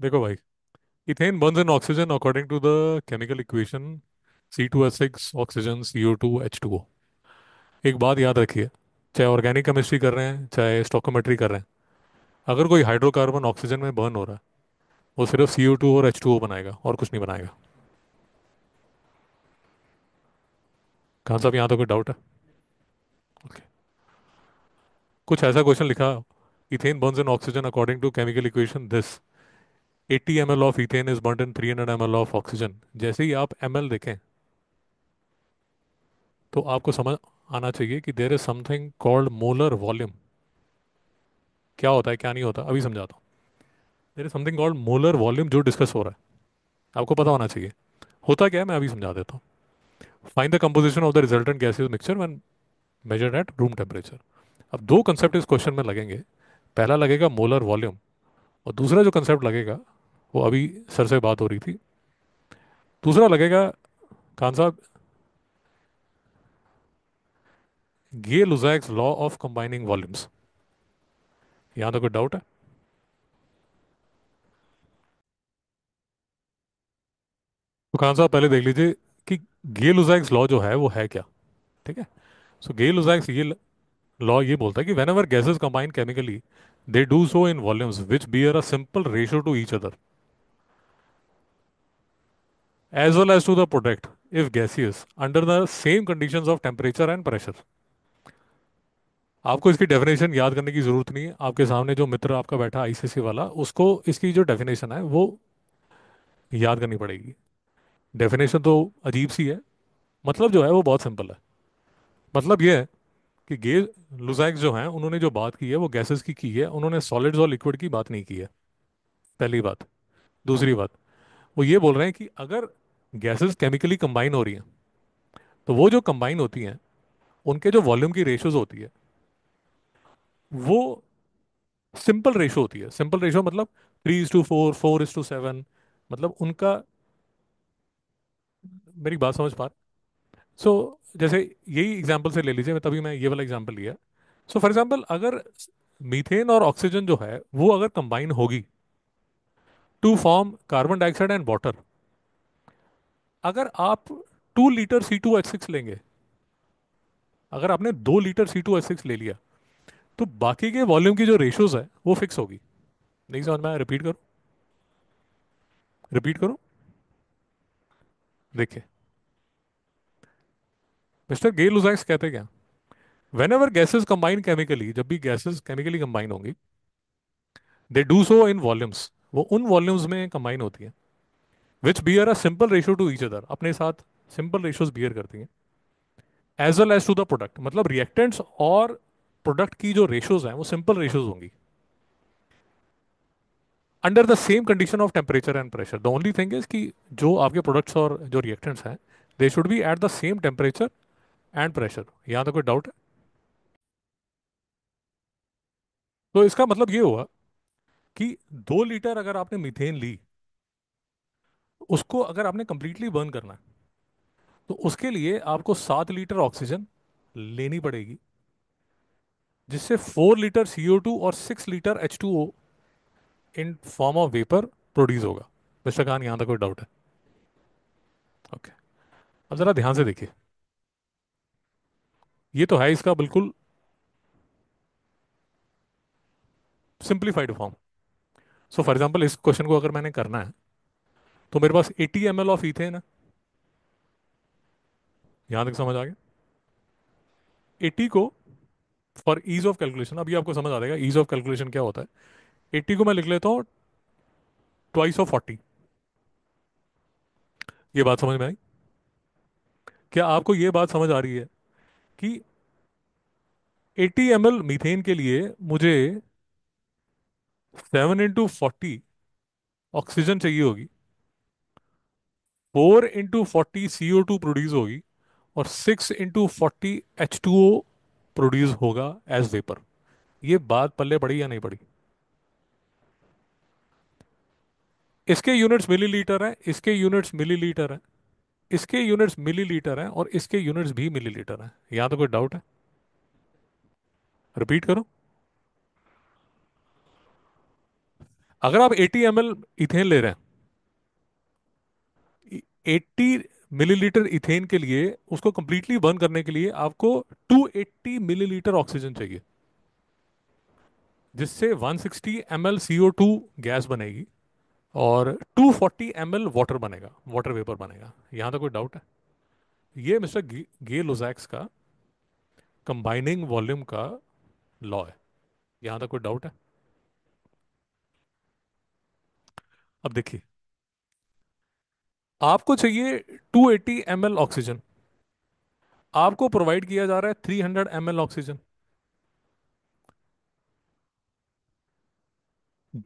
देखो भाई ethane burns in oxygen according to the chemical equation C two S six oxygen C O two H two O एक बात याद रखिए चाहे ऑर्गेनिक केमिस्ट्री कर रहे हैं चाहे स्टोकोमेट्री कर रहे हैं अगर कोई हाइड्रोकार्बन ऑक्सीजन में बर्न हो रहा है वो सिर्फ सी ओ टू और एच टू ओ बनाएगा और कुछ नहीं बनाएगा कहाँ साहब यहाँ तो कोई डाउट है okay. कुछ ऐसा क्वेश्चन लिखा ethane burns in oxygen according to chemical equation this of ethane is ethane in three hundred M L of oxygen जैसे ही आप एम एल देखें तो आपको समझ आना चाहिए कि there is something called molar volume क्या होता है क्या नहीं होता अभी समझाता हूँ there is something called molar volume जो डिस्कस हो रहा है आपको पता होना चाहिए होता क्या है मैं अभी समझा देता हूँ find the composition of the resultant gases mixture when measure at room temperature अब दो कंसेप्ट इस क्वेश्चन में लगेंगे पहला लगेगा मोलर वॉल्यूम और दूसरा जो कंसेप्ट लगेगा वो अभी सर से बात हो रही थी दूसरा लगेगा खान साहब Gay Lussac's law of combining volumes यहां तो कोई डाउट है तो खान साहब पहले देख लीजिए कि गे लुजैक्स लॉ जो है वो है क्या ठीक है सो गे लुजैक्स ये लॉ ये बोलता है कि whenever gases combine chemically they do so in volumes which are a simple ratio to each other as well as to the product if gaseous under the same conditions of temperature and pressure. आपको इसकी definition याद करने की ज़रूरत नहीं है आपके सामने जो मित्र आपका बैठा आईसीसी वाला उसको इसकी जो डेफिनेशन है वो याद करनी पड़ेगी डेफिनेशन तो अजीब सी है मतलब जो है वो बहुत सिंपल है मतलब ये है कि गे लुजैक्स जो हैं उन्होंने जो बात की है वो गैसेस की की है उन्होंने सॉलिड्स और लिक्विड की बात नहीं की है पहली बात दूसरी बात वो ये बोल रहे हैं कि अगर गैसेस केमिकली कंबाइन हो रही हैं तो वो जो कंबाइन होती हैं उनके जो वॉल्यूम की रेशोज होती है वो सिंपल रेशो होती है सिंपल रेशो मतलब three is to four four is to seven मतलब उनका मेरी बात समझ पा सो so, जैसे यही एग्जाम्पल से ले लीजिए मैं तभी मैं ये वाला एग्जाम्पल लिया सो फॉर एग्जाम्पल अगर मीथेन और ऑक्सीजन जो है वो अगर कंबाइन होगी to form carbon dioxide and water अगर आप two litre C two H six लेंगे अगर आपने दो litre C two H six ले लिया तो बाकी के वॉल्यूम की जो रेशोज है वो फिक्स होगी नहीं समझ में रिपीट करो रिपीट करो देखिए मिस्टर गेल उजैक्स कहते क्या whenever gases combine chemically जब भी गैसेज केमिकली कंबाइन होंगी दे डू सो इन वॉल्यूम्स वो उन वॉल्यूम्स में कंबाइन होती है which bear a simple ratio to each other अपने साथ सिंपल रेशियोज बियर करती हैं as well as to the product मतलब रिएक्टेंट्स और प्रोडक्ट की जो रेशियोज हैं वो सिंपल रेशियोज होंगी under the same condition of temperature and pressure the only thing is कि जो आपके प्रोडक्ट्स और जो रिएक्टेंट्स हैं they should be at the same temperature and pressure यहां तो कोई डाउट है तो इसका मतलब ये हुआ कि दो लीटर अगर आपने मीथेन ली उसको अगर आपने कंप्लीटली बर्न करना है तो उसके लिए आपको सात लीटर ऑक्सीजन लेनी पड़ेगी जिससे फोर लीटर सी और six litre H two O in form of vapour produce होगा मिस्टर खान यहां तक कोई डाउट है ओके अब ज़रा ध्यान से देखिए ये तो है इसका बिल्कुल simplified form so for example इस क्वेश्चन को अगर मैंने करना है तो मेरे पास eighty M L of ethane है यहां तक समझ आ गया एटी को फॉर ईज ऑफ कैलकुलेशन अभी आपको समझ आ जाएगा ईज ऑफ कैलकुलेशन क्या होता है एटी को मैं लिख लेता हूं ट्वाइस ऑफ फोर्टी ये बात समझ में आई क्या आपको ये बात समझ आ रही है कि एटी एम एल मीथेन के लिए मुझे सेवन इंटू फोर्टी ऑक्सीजन चाहिए होगी four into forty C O two produce होगी और six into forty H two O produce होगा एज वेपर ये बात पल्ले पड़ी या नहीं पड़ी इसके यूनिट्स मिलीलीटर हैं इसके यूनिट्स मिलीलीटर हैं इसके यूनिट्स मिलीलीटर हैं और इसके यूनिट्स भी मिलीलीटर हैं यहां तो कोई डाउट है रिपीट करो अगर आप 80 एम इथेन ले रहे हैं 80 मिलीलीटर इथेन के लिए उसको कंप्लीटली बर्न करने के लिए आपको 280 मिलीलीटर ऑक्सीजन चाहिए जिससे 160 सिक्सटी एम एल गैस बनेगी और 240 फोर्टी एम एल वाटर बनेगा वाटर वेपर बनेगा यहां तक तो कोई डाउट है ये मिस्टर गे, गे लोजैक्स का कंबाइनिंग वॉल्यूम का लॉ है यहां तक तो कोई डाउट है अब देखिए आपको चाहिए 280 एटी ऑक्सीजन आपको प्रोवाइड किया जा रहा है 300 हंड्रेड ऑक्सीजन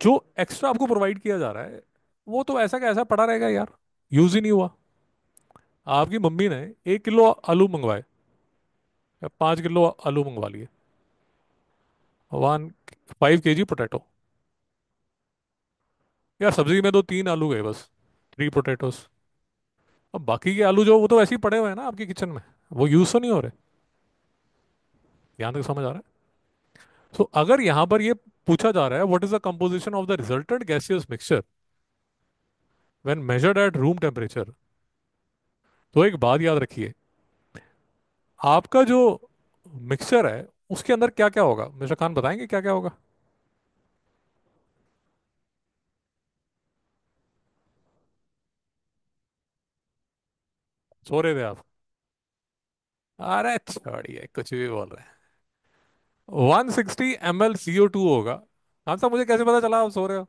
जो एक्स्ट्रा आपको प्रोवाइड किया जा रहा है वो तो ऐसा का ऐसा पड़ा रहेगा यार यूज ही नहीं हुआ आपकी मम्मी ने एक किलो आलू मंगवाए या पाँच किलो आलू मंगवा लिए वन फाइव के जी पोटैटो यार सब्जी में तो तीन आलू गए बस थ्री पोटैटोस अब बाकी के आलू जो वो तो वैसे ही पड़े हुए हैं ना आपके किचन में वो यूज़ तो नहीं हो रहे यहाँ तक समझ आ रहा है सो so, अगर यहां पर ये पूछा जा रहा है what is the composition of the resultant gaseous mixture when measured at room temperature तो एक बात याद रखिए आपका जो मिक्सचर है उसके अंदर क्या क्या होगा मिस्टर खान बताएंगे क्या क्या होगा सो रहे थे आप अरे छोड़िए कुछ भी बोल रहे हैं one sixty M L C O two होगा हाँ साहब मुझे कैसे पता चला आप सो रहे हो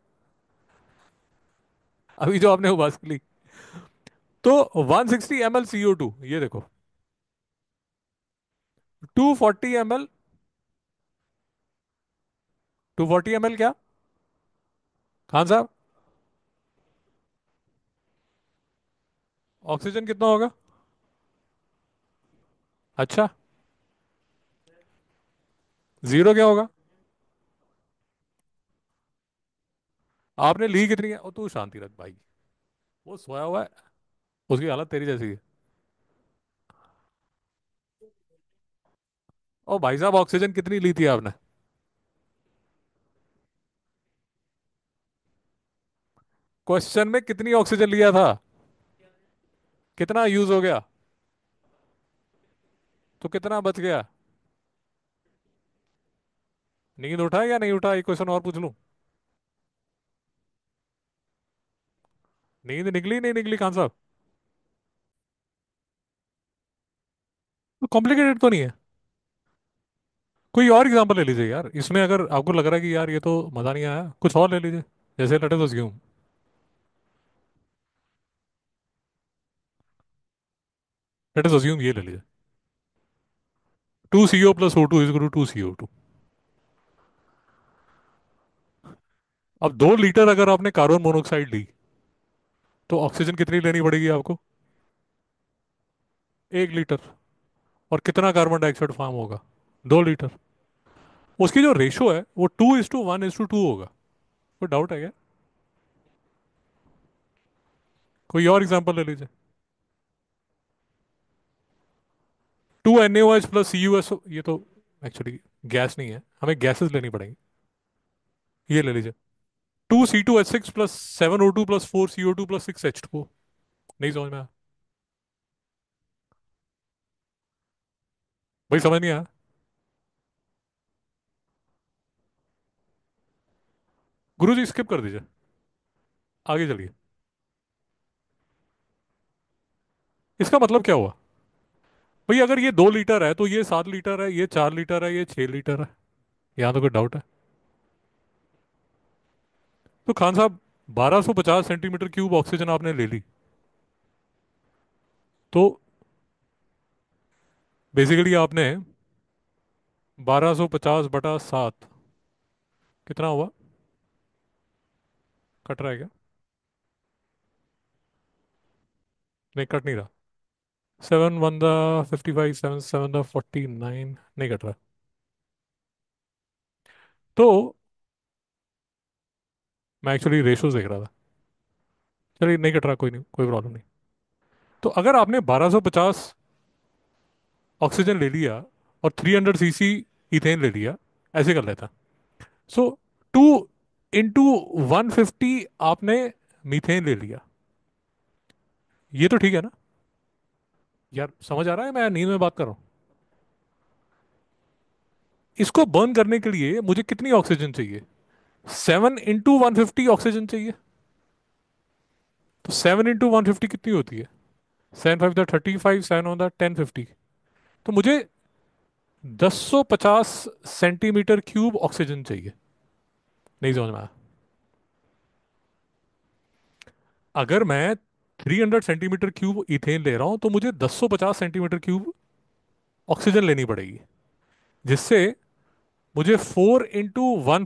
अभी जो आपने उबास ली तो one sixty M L C O two ये देखो two forty M L two forty M L क्या खान साहब ऑक्सीजन कितना होगा अच्छा जीरो क्या होगा आपने ली कितनी है और तू शांति रख भाई वो सोया हुआ है उसकी हालत तेरी जैसी है और भाई साहब ऑक्सीजन कितनी ली थी आपने क्वेश्चन में कितनी ऑक्सीजन लिया था कितना यूज हो गया तो कितना बच गया नींद उठा या नहीं उठाया क्वेश्चन और पूछ लू नींद निकली नहीं निकली खान साहब तो कॉम्प्लिकेटेड तो नहीं है कोई और एग्जांपल ले लीजिए यार इसमें अगर आपको लग रहा है कि यार ये तो मज़ा नहीं आया कुछ और ले लीजिए जैसे लटे तो गेहूं लेट तो ये ले लीजिए 2 CO plus two is two to 2 two अब दो लीटर अगर आपने कार्बन मोनोक्साइड ली तो ऑक्सीजन कितनी लेनी पड़ेगी आपको एक लीटर और कितना कार्बन डाइऑक्साइड फॉर्म होगा दो लीटर उसकी जो रेशो है वो two is two one is two two होगा कोई डाउट है क्या कोई और एग्जांपल ले लीजिए two N H plus C U S ये तो एक्चुअली गैस नहीं है हमें गैसेस लेनी पड़ेंगी ये ले लीजिए two C two H six plus seven O two plus four C O two plus six H two नहीं समझ में आया भाई समझ नहीं आया गुरु जी स्किप कर दीजिए आगे चलिए इसका मतलब क्या हुआ भाई अगर ये दो लीटर है तो ये सात लीटर है ये चार लीटर है ये छह लीटर है यहां तो कोई डाउट है तो खान साहब 1250 सेंटीमीटर क्यूब ऑक्सीजन आपने ले ली तो बेसिकली आपने 1250 बटा सात कितना हुआ कट रहा है क्या नहीं कट नहीं रहा seven one the fifty five seven seven the forty nine नहीं कट रहा तो मैं एक्चुअली रेशोज देख रहा था चलिए नहीं कट रहा कोई नहीं कोई प्रॉब्लम नहीं तो अगर आपने 1250 ऑक्सीजन ले लिया और 300 सीसी इथेन ले लिया ऐसे कर लेता सो टू इंटू वन आपने मीथेन ले लिया ये तो ठीक है ना यार समझ आ रहा है मैं नींद में बात कर रहा हूं इसको बर्न करने के लिए मुझे कितनी ऑक्सीजन चाहिए seven into one fifty oxygen चाहिए तो सेवन इंटू वन फिफ्टी कितनी होती है seven five the thirty five seven on the ten fifty तो मुझे दस सौ पचास सेंटीमीटर क्यूब ऑक्सीजन चाहिए नहीं समझ में आया अगर मैं 300 सेंटीमीटर क्यूब इथेन ले रहा हूं तो मुझे 250 सेंटीमीटर क्यूब ऑक्सीजन लेनी पड़ेगी जिससे मुझे 4 into one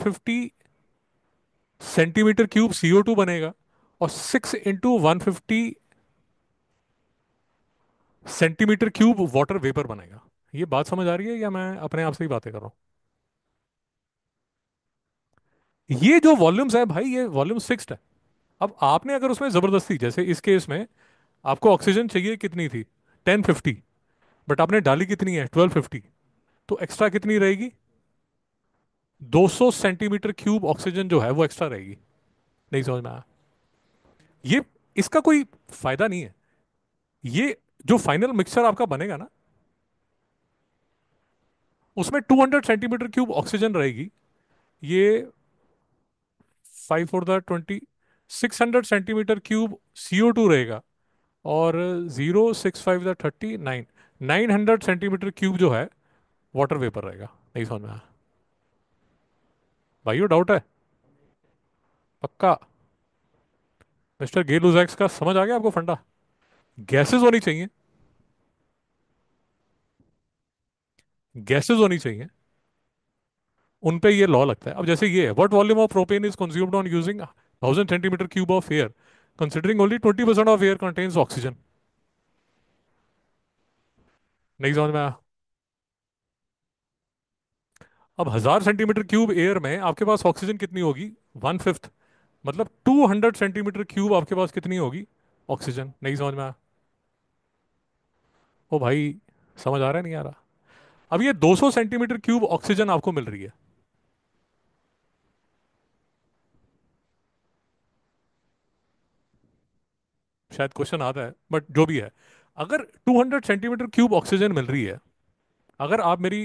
centimetre cube C बनेगा और 6 into one centimetre cube water vapour बनेगा ये बात समझ आ रही है या मैं अपने आप से ही बातें कर रहा हूं ये जो वॉल्यूम्स है भाई ये वॉल्यूम फिक्स्ड है अब आपने अगर उसमें ज़बरदस्ती जैसे इस केस में आपको ऑक्सीजन चाहिए कितनी थी टेन फिफ्टी बट आपने डाली कितनी है ट्वेल्व फिफ्टी तो एक्स्ट्रा कितनी रहेगी 200 सेंटीमीटर क्यूब ऑक्सीजन जो है वो एक्स्ट्रा रहेगी नहीं समझ में आया ये इसका कोई फायदा नहीं है ये जो फाइनल मिक्सचर आपका बनेगा ना उसमें 200 सेंटीमीटर क्यूब ऑक्सीजन रहेगी ये five four the twenty 600 centimetre cube CO two रहेगा और zero six five thirty nine nine hundred centimetre cube जो है वाटर वेपर रहेगा नहीं समझ में आया भाई डाउट है पक्का मिस्टर गेलुजैक्स का समझ आ गया आपको फंडा गैसेस होनी चाहिए गैसेस होनी चाहिए उन पे ये लॉ लगता है अब जैसे ये है what volume of propane is consumed on using thousand centimeter cube of air, considering only 20% of air contains oxygen. नहीं समझ में आया अब हजार सेंटीमीटर क्यूब एयर में आपके पास ऑक्सीजन कितनी होगी वन फिफ्थ मतलब टू हंड्रेड सेंटीमीटर क्यूब आपके पास कितनी होगी ऑक्सीजन नहीं समझ में आया ओ भाई समझ आ रहा है नहीं आ रहा अब ये दो सौ सेंटीमीटर क्यूब ऑक्सीजन आपको मिल रही है शायद क्वेश्चन आता है बट जो भी है अगर 200 सेंटीमीटर क्यूब ऑक्सीजन मिल रही है अगर आप मेरी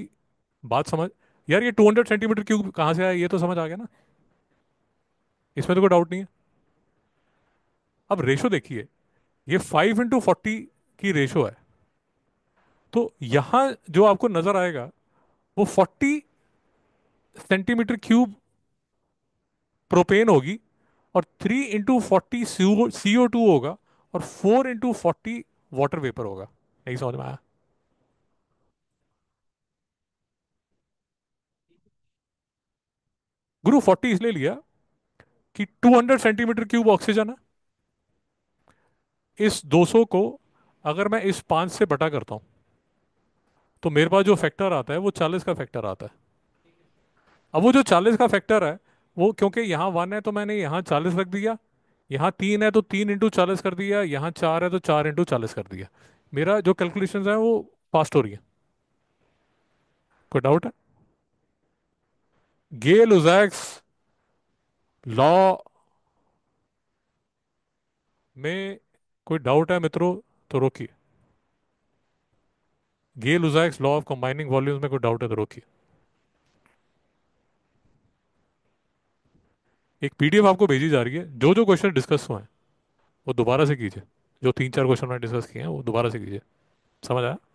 बात समझ यार ये 200 सेंटीमीटर क्यूब कहाँ से आया ये तो समझ आ गया ना इसमें तो कोई डाउट नहीं है अब रेशो देखिए ये फाइव इंटू फोर्टी की रेशो है तो यहाँ जो आपको नजर आएगा वो फोर्टी सेंटीमीटर क्यूब प्रोपेन होगी और three into forty C O two होगा और four into forty water vapour होगा नहीं समझ में आया गुरु फोर्टी इसलिए लिया कि two hundred centimetre cube oxygen है इस दो सौ को अगर मैं इस पांच से बटा करता हूं तो मेरे पास जो फैक्टर आता है वो चालीस का फैक्टर आता है अब वो जो चालीस का फैक्टर है वो क्योंकि यहां वन है तो मैंने यहां चालीस रख दिया यहाँ तीन है तो तीन इंटू चालीस कर दिया यहाँ चार है तो चार इंटू चालीस कर दिया मेरा जो कैलकुलेशन है वो फास्ट हो रही है कोई डाउट है गे लुजैक्स लॉ में कोई डाउट है मित्रों तो रोकिए Gay Lussac's law of combining volumes में कोई डाउट है तो रोकिए एक पीडीएफ आपको भेजी जा रही है जो जो क्वेश्चन डिस्कस हुए हैं वो दोबारा से कीजिए जो तीन चार क्वेश्चन मैंने डिस्कस किए हैं वो दोबारा से कीजिए समझ आया